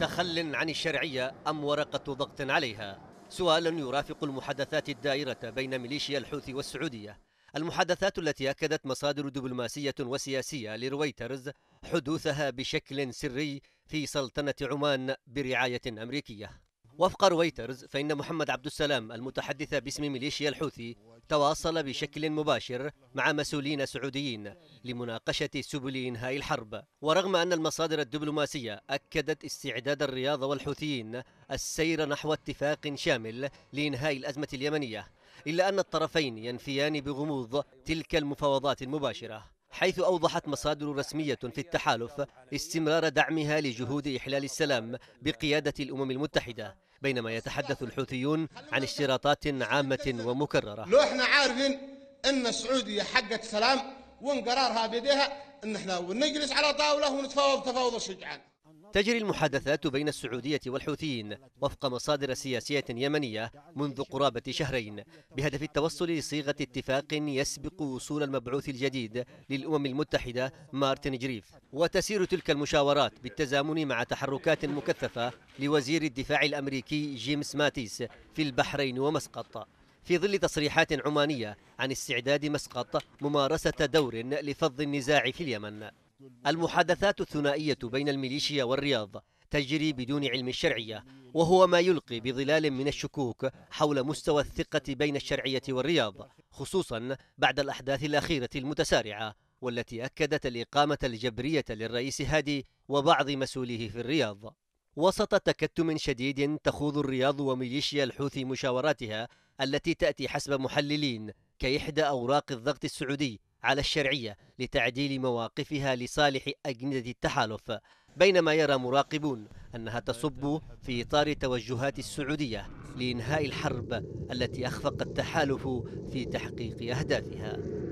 تخل عن الشرعية أم ورقة ضغط عليها سؤال يرافق المحادثات الدائرة بين ميليشيا الحوثي والسعودية المحادثات التي أكدت مصادر دبلوماسية وسياسية لرويترز حدوثها بشكل سري في سلطنة عمان برعاية أمريكية وفق رويترز فإن محمد عبد السلام المتحدث باسم ميليشيا الحوثي تواصل بشكل مباشر مع مسؤولين سعوديين لمناقشة سبل إنهاء الحرب ورغم أن المصادر الدبلوماسية أكدت استعداد الرياض والحوثيين السير نحو اتفاق شامل لإنهاء الأزمة اليمنية إلا أن الطرفين ينفيان بغموض تلك المفاوضات المباشرة حيث أوضحت مصادر رسمية في التحالف استمرار دعمها لجهود إحلال السلام بقيادة الأمم المتحدة بينما يتحدث الحوثيون عن اشتراطات عامة ومكررة لو احنا عارفين ان السعودية حقت سلام وان قرارها بيديها ان احنا ونجلس على طاولة ونتفاوض تفاوض الشجعان تجري المحادثات بين السعودية والحوثيين وفق مصادر سياسية يمنية منذ قرابة شهرين بهدف التوصل لصيغة اتفاق يسبق وصول المبعوث الجديد للأمم المتحدة مارتن جريف وتسير تلك المشاورات بالتزامن مع تحركات مكثفة لوزير الدفاع الأمريكي جيمس ماتيس في البحرين ومسقط في ظل تصريحات عمانية عن استعداد مسقط ممارسة دور لفض النزاع في اليمن المحادثات الثنائية بين الميليشيا والرياض تجري بدون علم الشرعية وهو ما يلقي بظلال من الشكوك حول مستوى الثقة بين الشرعية والرياض خصوصا بعد الأحداث الأخيرة المتسارعة والتي أكدت الإقامة الجبرية للرئيس هادي وبعض مسؤوليه في الرياض وسط تكتم شديد تخوض الرياض وميليشيا الحوثي مشاوراتها التي تأتي حسب محللين كإحدى أوراق الضغط السعودي على الشرعية لتعديل مواقفها لصالح أجندة التحالف بينما يرى مراقبون أنها تصب في إطار توجهات السعودية لإنهاء الحرب التي أخفق التحالف في تحقيق أهدافها